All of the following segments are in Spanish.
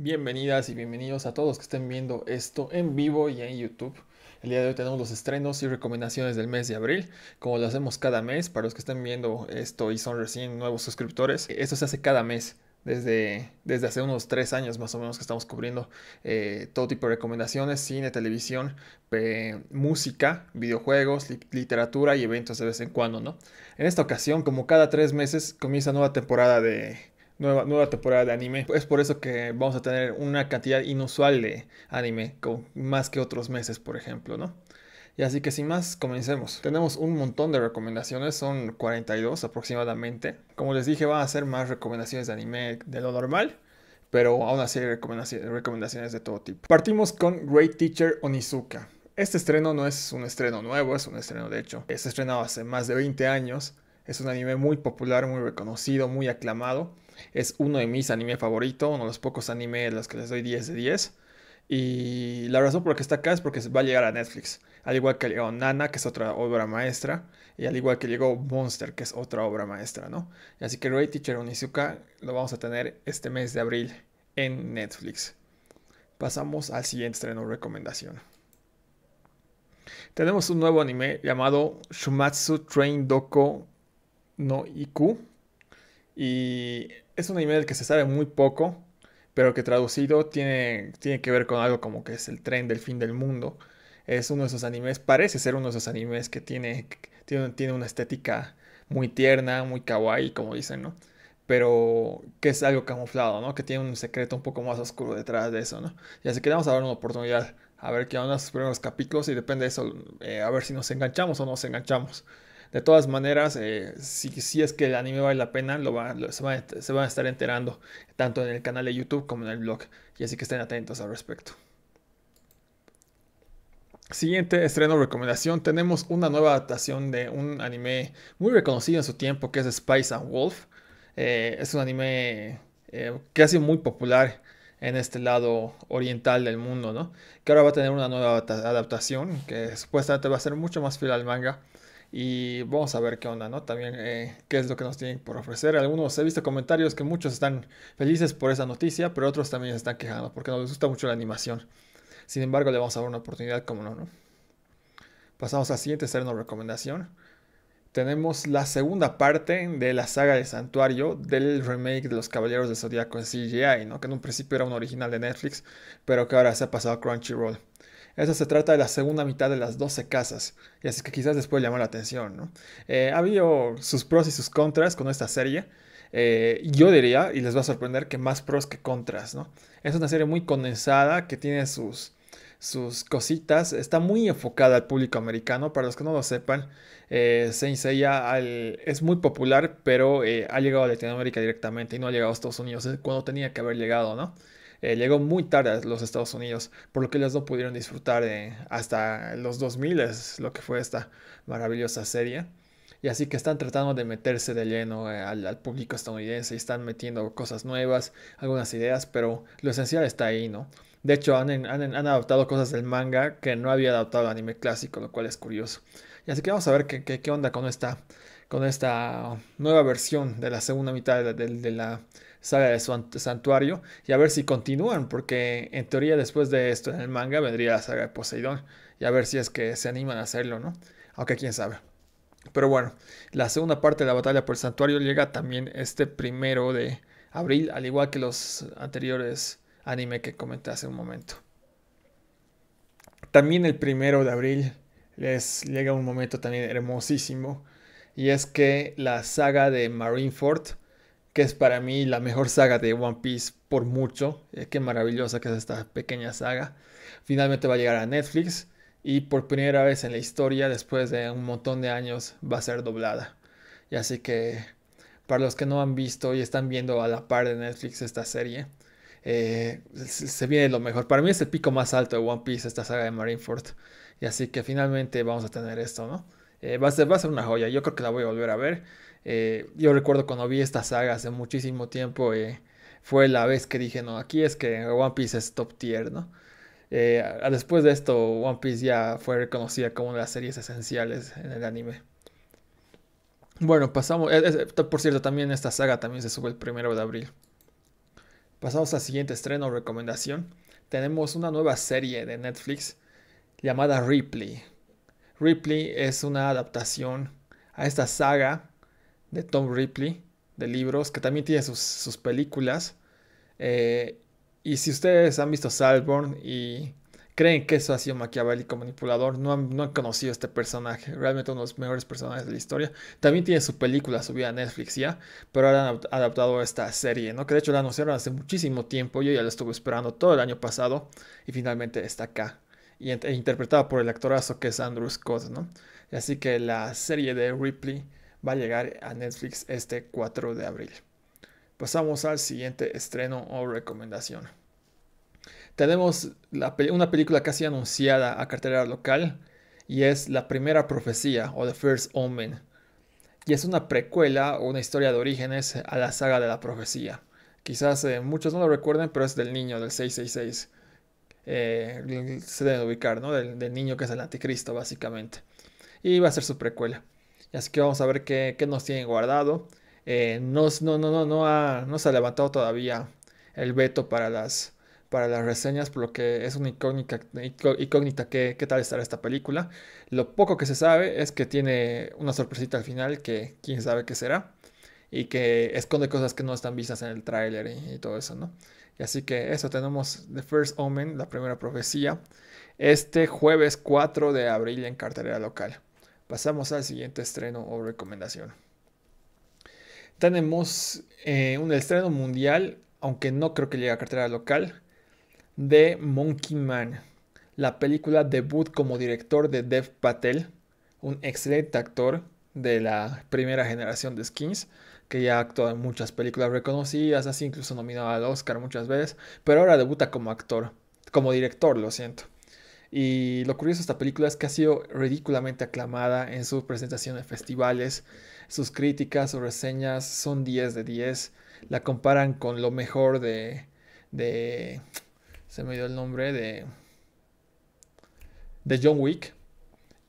Bienvenidas y bienvenidos a todos que estén viendo esto en vivo y en YouTube. El día de hoy tenemos los estrenos y recomendaciones del mes de abril, como lo hacemos cada mes, para los que estén viendo esto y son recién nuevos suscriptores. Esto se hace cada mes. Desde, desde hace unos tres años más o menos que estamos cubriendo eh, todo tipo de recomendaciones, cine, televisión, música, videojuegos, literatura y eventos de vez en cuando, ¿no? En esta ocasión, como cada tres meses, comienza nueva temporada de, nueva, temporada de anime. Es por eso que vamos a tener una cantidad inusual de anime, con más que otros meses, por ejemplo, ¿no? Y así que sin más, comencemos. Tenemos un montón de recomendaciones, son 42 aproximadamente. Como les dije, van a ser más recomendaciones de anime de lo normal, pero aún así hay recomendaciones de todo tipo. Partimos con Great Teacher Onizuka. Este estreno no es un estreno nuevo, es un estreno de hecho. Es estrenado hace más de 20 años es un anime muy popular, muy reconocido, muy aclamado. Es uno de mis animes favoritos, uno de los pocos animes en los que les doy 10 de 10. Y la razón por la que está acá es porque va a llegar a Netflix. Al igual que llegó Nana, que es otra obra maestra. Y al igual que llegó Monster, que es otra obra maestra, ¿no? Así que Ray Teacher Onizuka lo vamos a tener este mes de abril en Netflix. Pasamos al siguiente estreno recomendación. Tenemos un nuevo anime llamado Shumatsu Train Doko no IQ. Y es un anime del que se sabe muy poco, pero que traducido tiene, tiene que ver con algo como que es el tren del fin del mundo. Es uno de esos animes, parece ser uno de esos animes que tiene, tiene, una estética muy tierna, muy kawaii, como dicen, ¿no? pero que es algo camuflado, ¿no? Que tiene un secreto un poco más oscuro detrás de eso, ¿no? Y así que vamos a dar una oportunidad a ver qué onda sus primeros capítulos y depende de eso, eh, a ver si nos enganchamos o no nos enganchamos. De todas maneras, eh, si, es que el anime vale la pena, lo se, van, a estar enterando tanto en el canal de YouTube como en el blog. Y así que estén atentos al respecto. Siguiente estreno recomendación, tenemos una nueva adaptación de un anime muy reconocido en su tiempo que es Spice and Wolf. Eh, es un anime que eh, ha sido muy popular en este lado oriental del mundo, ¿no? Que ahora va a tener una nueva adaptación que supuestamente va a ser mucho más fiel al manga y vamos a ver qué onda, ¿no? También eh, qué es lo que nos tienen por ofrecer. Algunos he visto comentarios que muchos están felices por esa noticia, pero otros también se están quejando porque no les gusta mucho la animación. Sin embargo, le vamos a dar una oportunidad, como no, ¿no? Pasamos a la siguiente ser una recomendación. Tenemos la segunda parte de la saga de Santuario del remake de Los Caballeros del Zodíaco en CGI, ¿no? Que en un principio era un original de Netflix, pero que ahora se ha pasado a Crunchyroll. Eso se trata de la segunda mitad de las 12 casas, y así que quizás les puede llamar la atención, ¿no? Eh, ha habido sus pros y sus contras con esta serie. Eh, yo diría, y les va a sorprender, que más pros que contras, ¿no? Es una serie muy condensada, que tiene sus, sus cositas. Está muy enfocada al público americano. Para los que no lo sepan, eh, Seiya es muy popular, pero eh, ha llegado a Latinoamérica directamente y no ha llegado a Estados Unidos cuando tenía que haber llegado, ¿no? Eh, llegó muy tarde a los Estados Unidos, por lo que ellos no pudieron disfrutar hasta los 2000, es lo que fue esta maravillosa serie. Y así que están tratando de meterse de lleno eh, al, público estadounidense y están metiendo cosas nuevas, algunas ideas, pero lo esencial está ahí, ¿no? De hecho, han, han, adaptado cosas del manga que no había adoptado el anime clásico, lo cual es curioso. Y así que vamos a ver qué, onda con esta, con esta nueva versión de la segunda mitad de la saga de su santuario y a ver si continúan, porque en teoría después de esto en el manga vendría la saga de Poseidón y a ver si es que se animan a hacerlo, ¿no? Aunque quién sabe. Pero bueno, la segunda parte de la batalla por el santuario llega también este primero de abril, al igual que los anteriores anime que comenté hace un momento. También el primero de abril les llega un momento también hermosísimo y es que la saga de Marineford que es para mí la mejor saga de One Piece por mucho. Eh, qué maravillosa que es esta pequeña saga. Finalmente va a llegar a Netflix y por primera vez en la historia, después de un montón de años, va a ser doblada. Y así que para los que no han visto y están viendo a la par de Netflix esta serie, eh, se viene lo mejor. Para mí es el pico más alto de One Piece esta saga de Marineford. Y así que finalmente vamos a tener esto, ¿no? Eh, va, a va a ser una joya. Yo creo que la voy a volver a ver. Eh, yo recuerdo cuando vi esta saga hace muchísimo tiempo, eh, fue la vez que dije, no, aquí es que One Piece es top tier, ¿no? Eh, después de esto, One Piece ya fue reconocida como una de las series esenciales en el anime. Bueno, pasamos, por cierto, también esta saga también se sube el primero de abril. Pasamos al siguiente estreno o recomendación. Tenemos una nueva serie de Netflix llamada Ripley. Ripley es una adaptación a esta saga de Tom Ripley, de libros, que también tiene sus, películas. Eh, y si ustedes han visto Salborn y creen que eso ha sido maquiavélico manipulador, no han, no conocido este personaje, realmente uno de los mejores personajes de la historia. También tiene su película subida a Netflix ya, pero ahora han adaptado esta serie, ¿no? Que de hecho la anunciaron hace muchísimo tiempo, yo ya la estuve esperando todo el año pasado y finalmente está acá. Y e interpretada por el actorazo que es Andrew Scott, ¿no? Así que la serie de Ripley va a llegar a Netflix este 4 de abril. Pasamos al siguiente estreno o recomendación. Tenemos una película casi anunciada a cartera local y es La Primera Profecía o The First Omen. Y es una precuela o una historia de orígenes a la saga de la profecía. Quizás eh, muchos no lo recuerden, pero es del niño, del 666. Eh, se debe ubicar, ¿no? del niño que es el anticristo, básicamente. Y va a ser su precuela. Así que vamos a ver qué, nos tiene guardado. Eh, no, no, no, no, no, no se ha levantado todavía el veto para las, para las reseñas, por lo que es una incógnita, incógnita qué, qué tal estará esta película. Lo poco que se sabe es que tiene una sorpresita al final que quién sabe qué será y que esconde cosas que no están vistas en el tráiler y, todo eso, ¿no? Y así que eso, tenemos The First Omen, la primera profecía, este jueves 4 de abril en cartelera local pasamos al siguiente estreno o recomendación. Tenemos eh, un estreno mundial, aunque no creo que llegue a cartera local, de Monkey Man, la película debut como director de Dev Patel, un excelente actor de la primera generación de skins, que ya actuado en muchas películas reconocidas, así incluso nominado al Oscar muchas veces, pero ahora debuta como actor, como director, lo siento. Y lo curioso de esta película es que ha sido ridículamente aclamada en su presentación de festivales. Sus críticas o reseñas son 10 de 10. La comparan con lo mejor de. de se me dio el nombre de. de John Wick.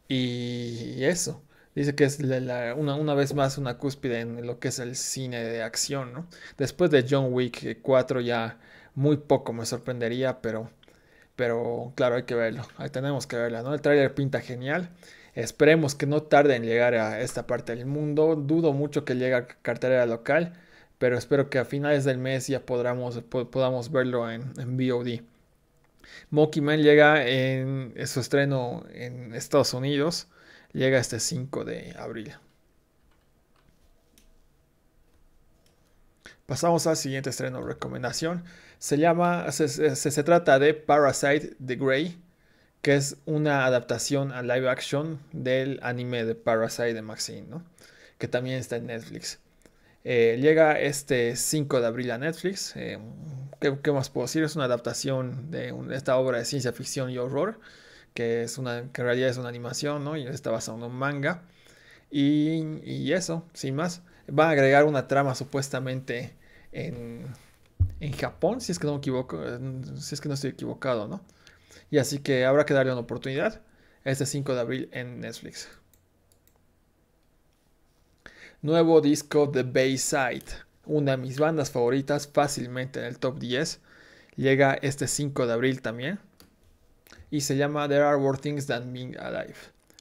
Y eso. Dice que es una, una, vez más una cúspide en lo que es el cine de acción, ¿no? Después de John Wick 4 ya muy poco me sorprendería, pero pero claro, hay que verlo. Ahí tenemos que verla, ¿no? El tráiler pinta genial. Esperemos que no tarde en llegar a esta parte del mundo. Dudo mucho que llegue a cartera local. Pero espero que a finales del mes ya podamos, podamos verlo en, VOD. Monkey Man llega en, en su estreno en Estados Unidos. Llega este 5 de abril. Pasamos al siguiente estreno recomendación. Se llama, se, trata de Parasite the Grey, que es una adaptación a live action del anime de Parasite de Maxine, que también está en Netflix. Eh, llega este 5 de abril a Netflix. Eh, ¿qué, más puedo decir? Es una adaptación de, esta obra de ciencia ficción y horror, que, es una, que en realidad es una animación ¿no? y está basado en un manga. Y, y eso, sin más. Va a agregar una trama supuestamente en, en Japón, si es que no me equivoco, si es que no estoy equivocado, ¿no? Y así que habrá que darle una oportunidad este 5 de abril en Netflix. Nuevo disco The Bayside, una de mis bandas favoritas, fácilmente en el top 10. Llega este 5 de abril también. Y se llama There Are More Things Than Being Alive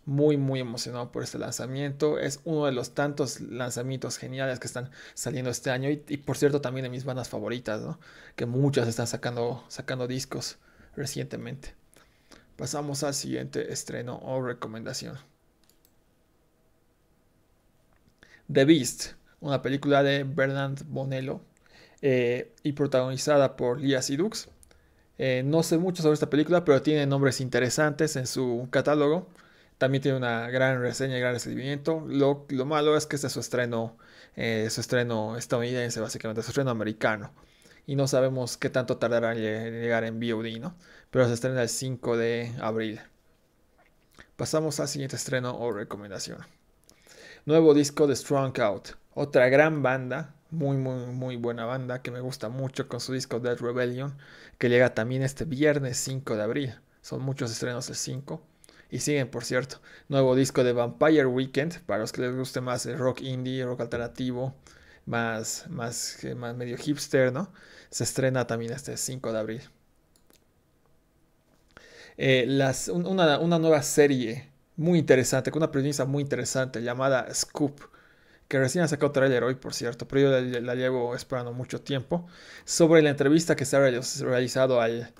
muy, muy emocionado por este lanzamiento. Es uno de los tantos lanzamientos geniales que están saliendo este año. Y, por cierto, también de mis bandas favoritas, Que muchas están sacando, sacando discos recientemente. Pasamos al siguiente estreno o recomendación. The Beast, una película de Bernard Bonello eh, y protagonizada por Lia Sidux. Eh, no sé mucho sobre esta película, pero tiene nombres interesantes en su catálogo. También tiene una gran reseña y gran recibimiento. Lo, malo es que este es su estreno, eh, su estreno estadounidense, básicamente, su estreno americano. Y no sabemos qué tanto tardará en llegar en VOD, ¿no? Pero se estrena el 5 de abril. Pasamos al siguiente estreno o recomendación. Nuevo disco de Strong Out. Otra gran banda muy, muy, muy buena banda que me gusta mucho con su disco Dead Rebellion, que llega también este viernes 5 de abril. Son muchos estrenos el 5 y siguen, por cierto. Nuevo disco de Vampire Weekend, para los que les guste más el rock indie, rock alternativo, más, más, eh, más medio hipster, ¿no? Se estrena también este 5 de abril. Eh, las, una, nueva serie muy interesante, con una premisa muy interesante llamada Scoop, que recién ha sacado trailer hoy, por cierto, pero yo la llevo esperando mucho tiempo, sobre la entrevista que se ha realizado al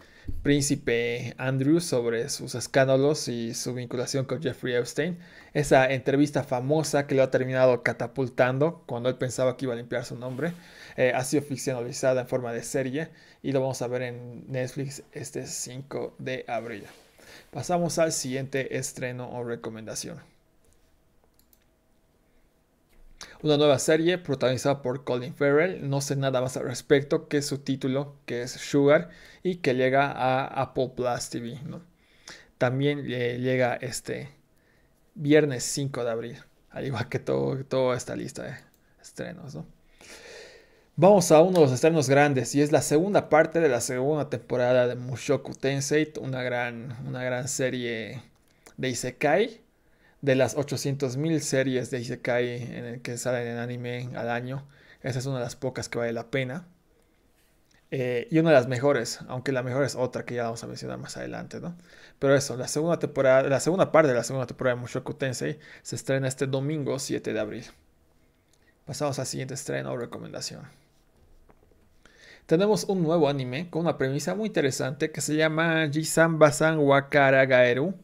príncipe Andrew sobre sus escándalos y su vinculación con Jeffrey Epstein. Esa entrevista famosa que lo ha terminado catapultando cuando él pensaba que iba a limpiar su nombre. Eh, ha sido ficcionalizada en forma de serie y lo vamos a ver en Netflix este 5 de abril. Pasamos al siguiente estreno o recomendación una nueva serie protagonizada por Colin Farrell. No sé nada más al respecto que su título, que es Sugar, y que llega a Apple Plus TV. También llega este viernes 5 de abril, al igual que todo, toda esta lista de estrenos. Vamos a uno de los estrenos grandes y es la segunda parte de la segunda temporada de Mushoku Tensei, una gran, una gran serie de Isekai de las 800.000 series de Isekai en el que salen en anime al año. Esa es una de las pocas que vale la pena. Eh, y una de las mejores, aunque la mejor es otra que ya vamos a mencionar más adelante, Pero eso, la segunda temporada, la segunda parte de la segunda temporada de Mushoku Tensei se estrena este domingo 7 de abril. Pasamos al siguiente estreno o recomendación. Tenemos un nuevo anime con una premisa muy interesante que se llama Jisan Basan Wakara Gaeru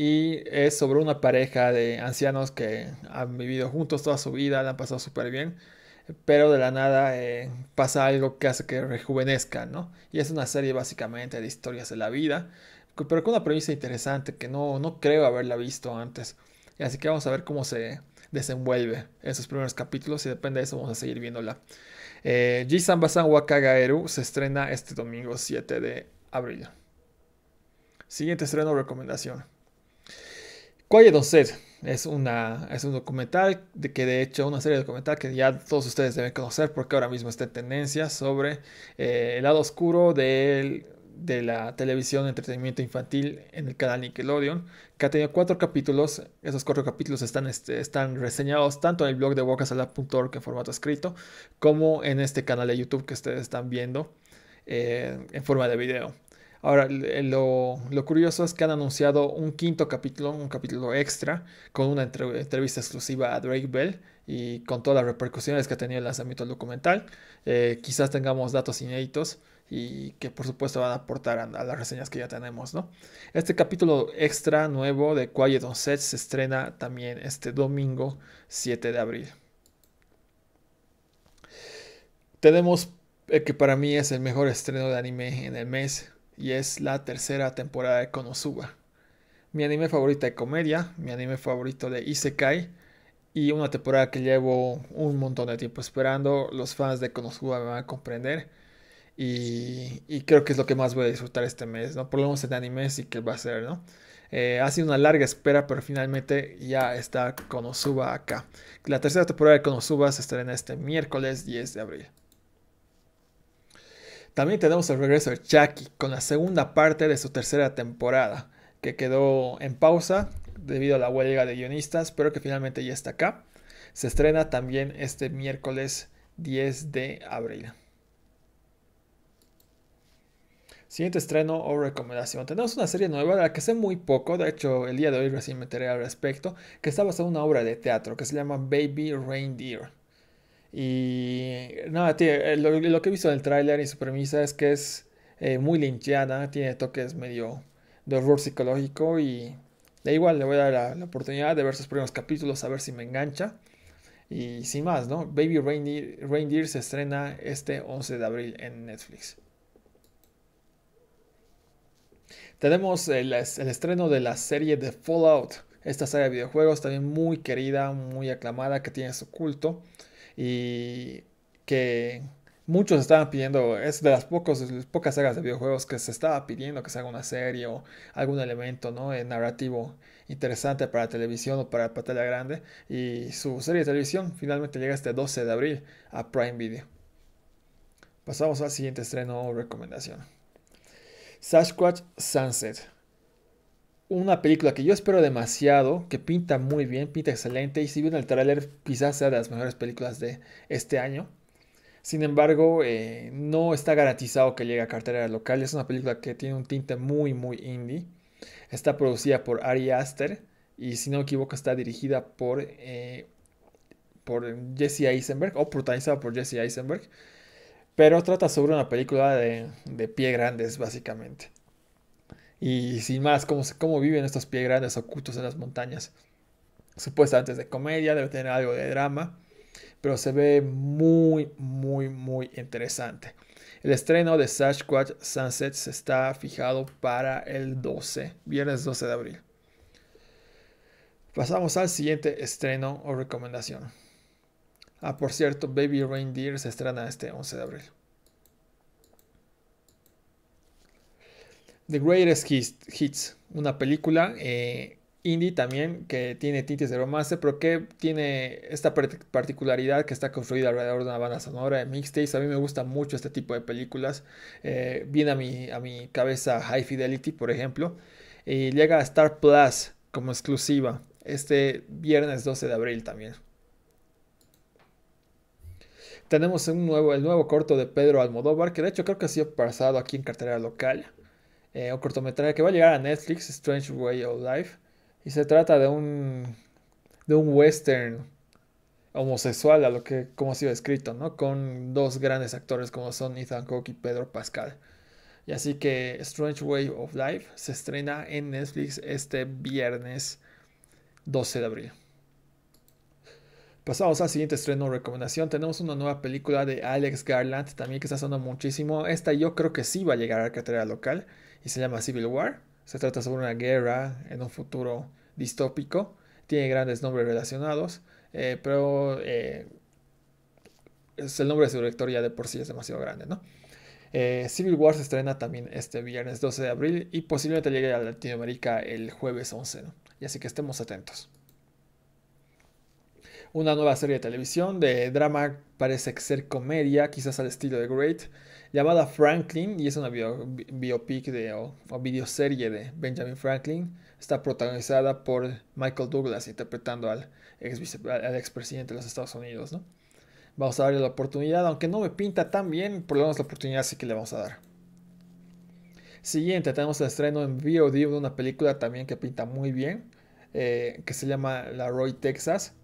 y es sobre una pareja de ancianos que han vivido juntos toda su vida, la han pasado súper bien, pero de la nada eh, pasa algo que hace que rejuvenezcan, ¿no? Y es una serie básicamente de historias de la vida, pero con una premisa interesante que no, creo haberla visto antes. Así que vamos a ver cómo se desenvuelve en sus primeros capítulos y depende de eso vamos a seguir viéndola. Eh, Jisan se estrena este domingo 7 de abril. Siguiente estreno recomendación. Quiet on Set es, una, es un documental, de que de hecho una serie de documental que ya todos ustedes deben conocer porque ahora mismo está en tendencia sobre eh, el lado oscuro de la televisión de entretenimiento infantil en el canal Nickelodeon, que ha tenido cuatro capítulos. Esos cuatro capítulos están, este, están reseñados tanto en el blog de bocasala.org en formato escrito, como en este canal de YouTube que ustedes están viendo eh, en forma de video. Ahora, lo, curioso es que han anunciado un quinto capítulo, un capítulo extra, con una entrevista exclusiva a Drake Bell y con todas las repercusiones que ha tenido el lanzamiento del documental. Eh, quizás tengamos datos inéditos y que por supuesto van a aportar a, las reseñas que ya tenemos, ¿no? Este capítulo extra nuevo de Quiet on Set se estrena también este domingo 7 de abril. Tenemos el eh, que para mí es el mejor estreno de anime en el mes, y es la tercera temporada de Konosuba. Mi anime favorito de comedia, mi anime favorito de Isekai y una temporada que llevo un montón de tiempo esperando. Los fans de Konosuba me van a comprender. Y, creo que es lo que más voy a disfrutar este mes, ¿no? Por lo menos en anime sí que va a ser, ¿no? Eh, ha sido una larga espera, pero finalmente ya está Konosuba acá. La tercera temporada de Konosuba se en este miércoles 10 de abril. También tenemos el regreso de Chucky con la segunda parte de su tercera temporada, que quedó en pausa debido a la huelga de guionistas, pero que finalmente ya está acá. Se estrena también este miércoles 10 de abril. Siguiente estreno o recomendación. Tenemos una serie nueva de la que sé muy poco, de hecho el día de hoy recién me enteré al respecto, que está basada en una obra de teatro que se llama Baby Reindeer. Y no, tío, eh, lo, que he visto en el tráiler y su premisa es que es eh, muy lincheada, tiene toques medio de horror psicológico y da igual, le voy a dar la, oportunidad de ver sus primeros capítulos a ver si me engancha. Y sin más, ¿no? Baby Reindeer, se estrena este 11 de abril en Netflix. Tenemos el, estreno de la serie de Fallout, esta serie de videojuegos también muy querida, muy aclamada, que tiene su culto. Y que muchos estaban pidiendo, es de las pocas sagas de videojuegos que se estaba pidiendo que se haga una serie o algún elemento ¿no? Eh, narrativo interesante para televisión o para pantalla grande. Y su serie de televisión finalmente llega este 12 de abril a Prime Video. Pasamos al siguiente estreno o recomendación. Sasquatch Sunset. Una película que yo espero demasiado, que pinta muy bien, pinta excelente y si bien el tráiler quizás sea de las mejores películas de este año sin embargo, eh, no está garantizado que llegue a cartera local. Es una película que tiene un tinte muy, muy indie. Está producida por Ari Aster y, si no me equivoco, está dirigida por, eh, por Jesse Eisenberg o protagonizada por Jesse Eisenberg. Pero trata sobre una película de, de pie grandes, básicamente. Y sin más, cómo, cómo viven estos pie grandes ocultos en las montañas. Supuestamente antes de comedia, debe tener algo de drama pero se ve muy, muy, muy interesante. El estreno de Sasquatch Sunset se está fijado para el 12, viernes 12 de abril. Pasamos al siguiente estreno o recomendación. Ah, por cierto, Baby Reindeer se estrena este 11 de abril. The Greatest Hits, una película eh, indie también, que tiene tintes de romance, pero que tiene esta particularidad que está construida alrededor de una banda sonora de mixtapes. A mí me gusta mucho este tipo de películas. Eh, viene a mi, a mi cabeza High Fidelity, por ejemplo. Y llega a Star Plus como exclusiva este viernes 12 de abril también. Tenemos el nuevo corto de Pedro Almodóvar, que de hecho creo que ha sido pasado aquí en cartera local. Eh, un cortometraje que va a llegar a Netflix, Strange Way of Life. Y se trata de un, de un western homosexual, a lo que como ha sido escrito, ¿no? Con dos grandes actores como son Ethan Hawke y Pedro Pascal. Y así que Strange Way of Life se estrena en Netflix este viernes 12 de abril. Pasamos al siguiente estreno o recomendación. Tenemos una nueva película de Alex Garland, también que está sonando muchísimo. Esta yo creo que sí va a llegar a la cartera local y se llama Civil War. Se trata sobre una guerra en un futuro distópico. Tiene grandes nombres relacionados, eh, pero eh, el nombre de su director ya de por sí es demasiado grande, ¿no? Eh, Civil War se estrena también este viernes 12 de abril y posiblemente llegue a Latinoamérica el jueves 11, Y así que estemos atentos una nueva serie de televisión de drama, parece ser comedia, quizás al estilo de Great, llamada Franklin, y es una biopic de, o, videoserie de Benjamin Franklin. Está protagonizada por Michael Douglas interpretando al, ex, al expresidente de los Estados Unidos. ¿no? Vamos a darle la oportunidad, aunque no me pinta tan bien, por lo menos la oportunidad sí que le vamos a dar. Siguiente, tenemos el estreno en VOD de una película también que pinta muy bien, eh, que se llama La Roy Texas.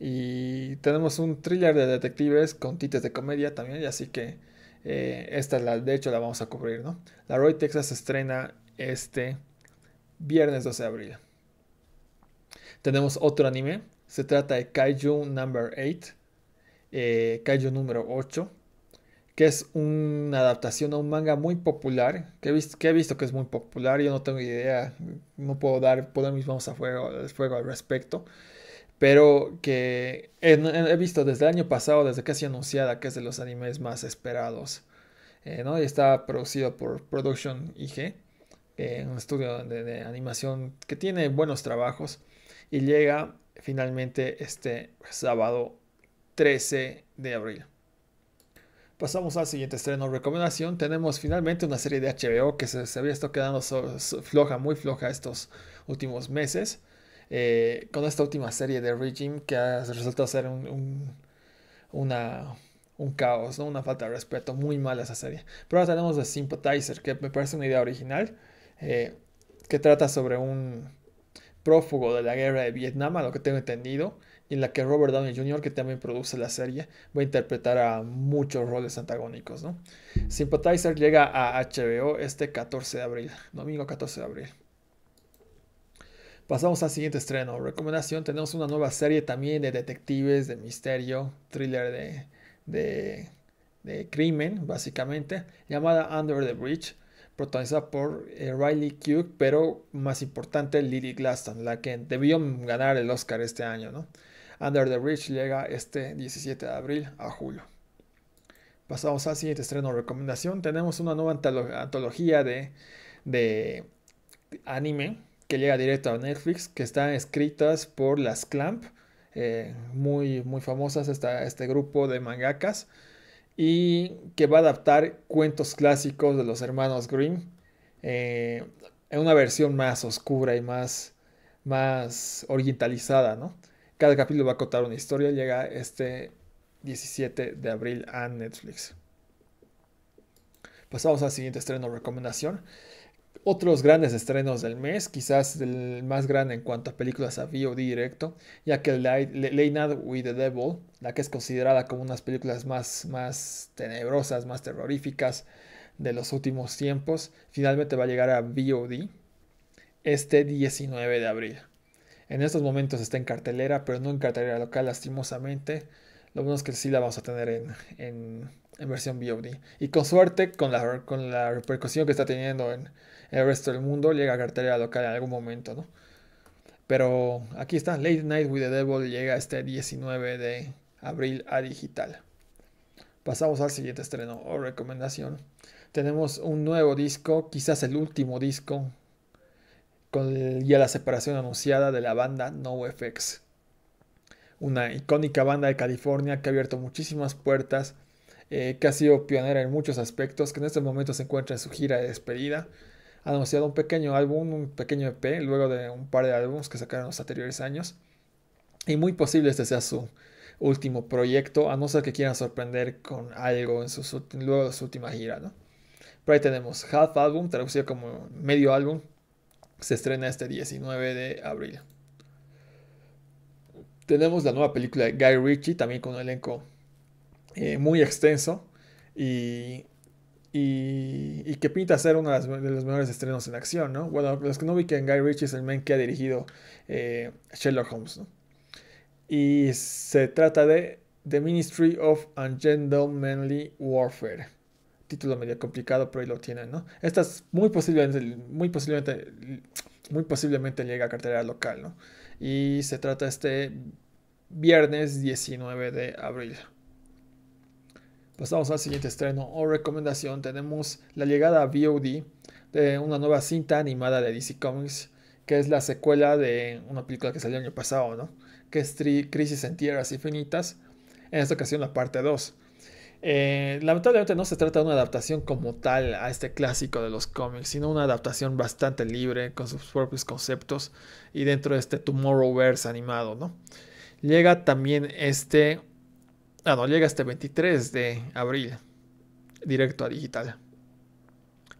Y tenemos un thriller de detectives con tites de comedia también, así que eh, esta es la, de hecho la vamos a cubrir, ¿no? La Roy Texas estrena este viernes 12 de abril. Tenemos otro anime, se trata de Kaiju Number 8, eh, Kaiju número 8, que es una adaptación a un manga muy popular, que he, visto, que es muy popular, yo no tengo idea, no puedo dar, mis manos a fuego al respecto pero que he, visto desde el año pasado, desde que casi anunciada, que es de los animes más esperados. Eh, ¿no? Y está producido por Production IG, eh, un estudio de, animación que tiene buenos trabajos. Y llega finalmente este sábado 13 de abril. Pasamos al siguiente estreno recomendación. Tenemos finalmente una serie de HBO que se, había estado quedando floja, muy floja estos últimos meses. Eh, con esta última serie de Regime que ha, resultado ser un, caos, ¿no? una falta de respeto, muy mala esa serie. Pero ahora tenemos The Sympathizer, que me parece una idea original, eh, que trata sobre un prófugo de la guerra de Vietnam, a lo que tengo entendido, y en la que Robert Downey Jr., que también produce la serie, va a interpretar a muchos roles antagónicos. Sympathizer llega a HBO este 14 de abril, domingo 14 de abril. Pasamos al siguiente estreno. Recomendación, tenemos una nueva serie también de detectives, de misterio, thriller de, crimen, básicamente, llamada Under the Bridge, protagonizada por eh, Riley Cuke. pero más importante, Lily Glaston, la que debió ganar el Oscar este año. ¿no? Under the Bridge llega este 17 de abril a julio. Pasamos al siguiente estreno recomendación. Tenemos una nueva antología de, de anime que llega directo a Netflix, que están escritas por las Clamp, eh, muy, muy famosas este grupo de mangakas, y que va a adaptar cuentos clásicos de los hermanos Grimm eh, en una versión más oscura y más, más orientalizada, ¿no? Cada capítulo va a contar una historia, llega este 17 de abril a Netflix. Pasamos al siguiente estreno recomendación. Otros grandes estrenos del mes, quizás el más grande en cuanto a películas a VOD directo, ya que Late Night with the Devil, la que es considerada como unas películas más, más tenebrosas, más terroríficas de los últimos tiempos, finalmente va a llegar a VOD este 19 de abril. En estos momentos está en cartelera, pero no en cartelera local lastimosamente. Lo bueno es que sí la vamos a tener en, versión BOD. Y con suerte, con la, con la repercusión que está teniendo en, el resto del mundo, llega a cartera local en algún momento, Pero aquí está, Late Night with the Devil llega este 19 de abril a digital. Pasamos al siguiente estreno o recomendación. Tenemos un nuevo disco, quizás el último disco, con ya la separación anunciada de la banda NoFX una icónica banda de California que ha abierto muchísimas puertas, eh, que ha sido pionera en muchos aspectos, que en este momento se encuentra en su gira de despedida. Ha anunciado un pequeño álbum, un pequeño EP, luego de un par de álbumes que sacaron los anteriores años. Y muy posible este sea su último proyecto, a no ser que quieran sorprender con algo en sus, luego de su última gira, ¿no? Pero ahí tenemos Half Album, traducido como medio álbum, se estrena este 19 de abril tenemos la nueva película de Guy Ritchie, también con un elenco eh, muy extenso y, que pinta ser uno de los mejores estrenos en acción, ¿no? Bueno, los que no vi Guy Ritchie es el men que ha dirigido eh, Sherlock Holmes, ¿no? Y se trata de The Ministry of Ungentlemanly Warfare. Título medio complicado, pero ahí lo tienen, ¿no? Esta es muy posiblemente, muy posiblemente, muy posiblemente llega a cartera local, ¿no? y se trata este viernes 19 de abril. Pasamos al siguiente estreno o recomendación. Tenemos la llegada a VOD de una nueva cinta animada de DC Comics, que es la secuela de una película que salió el año pasado, ¿no? Que es Crisis en Tierras Infinitas. En esta ocasión la parte 2. Eh, lamentablemente no se trata de una adaptación como tal a este clásico de los cómics, sino una adaptación bastante libre con sus propios conceptos y dentro de este Tomorrowverse animado, ¿no? Llega también este, ah, no, llega este 23 de abril directo a digital.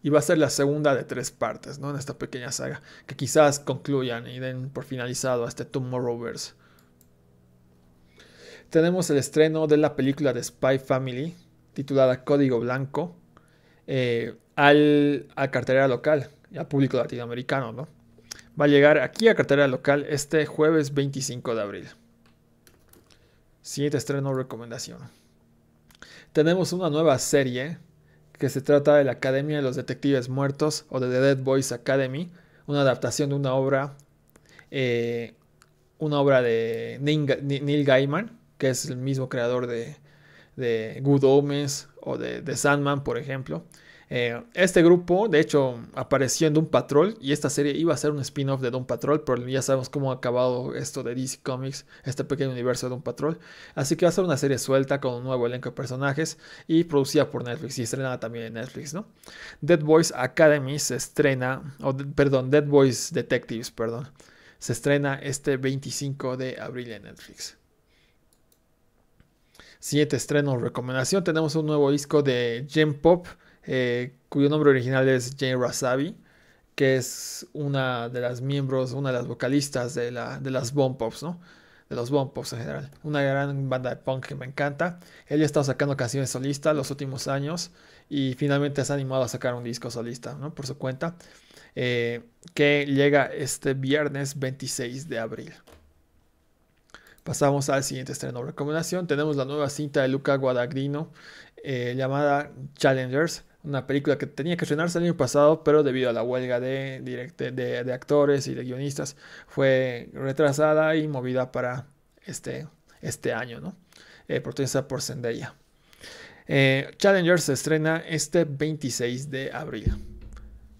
Y va a ser la segunda de tres partes, ¿no? En esta pequeña saga, que quizás concluyan y den por finalizado a este Tomorrowverse tenemos el estreno de la película de Spy Family, titulada Código Blanco, eh, al, a cartera local, al público latinoamericano, ¿no? Va a llegar aquí a cartera local este jueves 25 de abril. Siguiente estreno, recomendación. Tenemos una nueva serie que se trata de la Academia de los Detectives Muertos o de The Dead Boys Academy, una adaptación de una obra, eh, una obra de Neil Gaiman, que es el mismo creador de, Good Omens o de, Sandman, por ejemplo. Eh, este grupo, de hecho, apareció en Doom Patrol y esta serie iba a ser un spin-off de Doom Patrol, pero ya sabemos cómo ha acabado esto de DC Comics, este pequeño universo de Doom Patrol. Así que va a ser una serie suelta con un nuevo elenco de personajes y producida por Netflix y estrenada también en Netflix, ¿no? Dead Boys Academy se estrena, o, perdón, Dead Boys Detectives, perdón, se estrena este 25 de abril en Netflix. Siguiente estreno recomendación. Tenemos un nuevo disco de jim Pop, eh, cuyo nombre original es Jane Rasabi, que es una de las miembros, una de las vocalistas de, de las Bomb Pops, ¿no? de los Bomb Pops en general. Una gran banda de punk que me encanta. Él ha estado sacando canciones solistas los últimos años y finalmente se ha animado a sacar un disco solista por su cuenta, eh, que llega este viernes 26 de abril. Pasamos al siguiente estreno. Recomendación, tenemos la nueva cinta de Luca Guadagnino eh, llamada Challengers, una película que tenía que estrenarse el año pasado, pero debido a la huelga de, actores y de guionistas fue retrasada y movida para este, este año, ¿no? Eh, por Zendaya. Eh, Challengers se estrena este 26 de abril.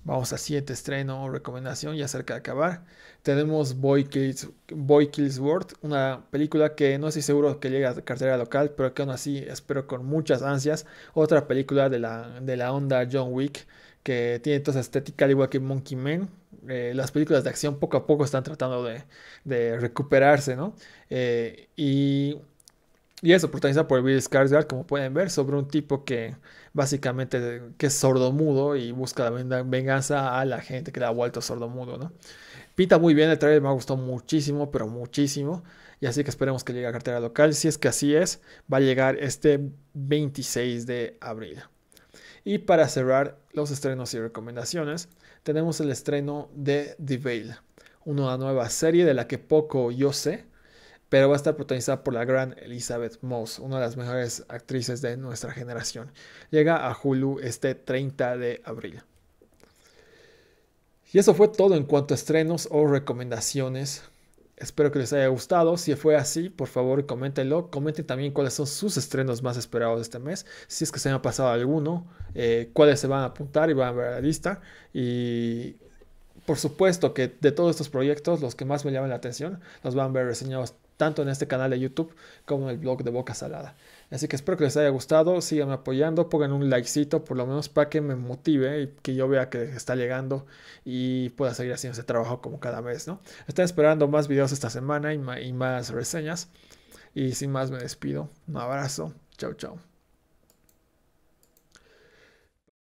Vamos a siguiente estreno o recomendación ya cerca de acabar tenemos Boy Kills, Boy Kills World, una película que no estoy seguro que llegue a cartera local, pero que aún así espero con muchas ansias. Otra película de la, onda John Wick, que tiene toda esa estética, al igual que Monkey Man. Eh, las películas de acción poco a poco están tratando de, recuperarse, ¿no? Eh, y, y es protagonizada por Bill Skarsgård, como pueden ver, sobre un tipo que básicamente que es sordomudo y busca la venganza a la gente que le ha vuelto sordomudo, ¿no? Pita muy bien, el trailer me ha gustado muchísimo, pero muchísimo. Y así que esperemos que llegue a cartera local. Si es que así es, va a llegar este 26 de abril. Y para cerrar los estrenos y recomendaciones, tenemos el estreno de The Veil, una nueva serie de la que poco yo sé, pero va a estar protagonizada por la gran Elizabeth Moss, una de las mejores actrices de nuestra generación. Llega a Hulu este 30 de abril. Y eso fue todo en cuanto a estrenos o recomendaciones. Espero que les haya gustado. Si fue así, por favor, coméntenlo. Comenten también cuáles son sus estrenos más esperados de este mes. Si es que se me ha pasado alguno, eh, cuáles se van a apuntar y van a ver la lista. Y por supuesto que de todos estos proyectos, los que más me llaman la atención, los van a ver reseñados tanto en este canal de YouTube como en el blog de Boca Salada. Así que espero que les haya gustado, síganme apoyando, pongan un likecito por lo menos para que me motive y que yo vea que está llegando y pueda seguir haciendo ese trabajo como cada mes, ¿no? Están esperando más videos esta semana y, y más reseñas. Y sin más me despido. Un abrazo. Chau chao.